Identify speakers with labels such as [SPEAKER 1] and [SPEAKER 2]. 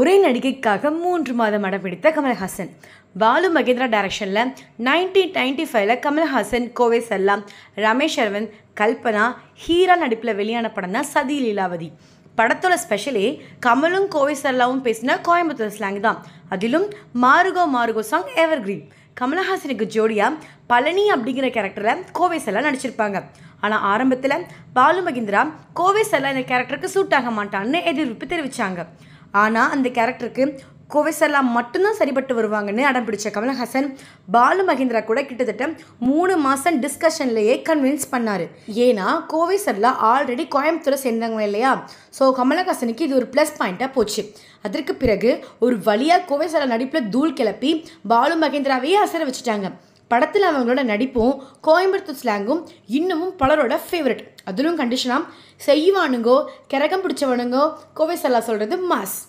[SPEAKER 1] ஒரே நடிகைக்காக மூன்று மாதம் அடம்பிடித்த கமல்ஹாசன் பாலு மகேந்திரா டைரக்ஷனில் நைன்டீன் நைன்டி ஃபைவ்ல கமல்ஹாசன் கோவை செல்லாம் ரமேஷ் அரவிந்த் கல்பனா ஹீரா நடிப்பில் வெளியான படம் தான் சதி லீலாவதி படத்தோட ஸ்பெஷலே கமலும் கோவை செல்லாவும் பேசின கோயம்புத்தூர் ஸ்லாங் தான் அதிலும் மாருகோ மாருகோ சாங் எவர் கிரீன் கமல்ஹாசனுக்கு ஜோடியாக பழனி அப்படிங்கிற கேரக்டரில் கோவை செல்லா நடிச்சிருப்பாங்க ஆனால் ஆரம்பத்தில் பாலு மகேந்திரா கோவை செல்லா இந்த கேரக்டருக்கு சூட் ஆக மாட்டான்னு எதிர்ப்பு தெரிவித்தாங்க ஆனால் அந்த கேரக்டருக்கு கோவைசல்லா மட்டும்தான் சரிபட்டு வருவாங்கன்னு அடம் பிடிச்ச கமல்ஹாசன் பாலு மகேந்திரா கூட கிட்டத்தட்ட மூணு மாதம் டிஸ்கஷன்லேயே கன்வின்ஸ் பண்ணார் ஏன்னா கோவை ஆல்ரெடி கோயம்புத்தூரை சேர்ந்தவங்க இல்லையா ஸோ கமலஹாசனுக்கு இது ஒரு ப்ளஸ் பாயிண்ட்டாக போச்சு அதற்கு பிறகு ஒரு வழியாக கோவை நடிப்பில் தூள் கிளப்பி பாலு மகேந்திராவையே அசர வச்சுட்டாங்க படத்தில் அவங்களோட நடிப்பும் கோயம்புத்தூர் ஸ்லாங்கும் இன்னமும் பலரோட ஃபேவரட் அதிலும் கண்டிஷனாக செய்வானுங்கோ கரகம் பிடிச்சவனுங்கோ கோவை சல்லா சொல்கிறது மாஸ்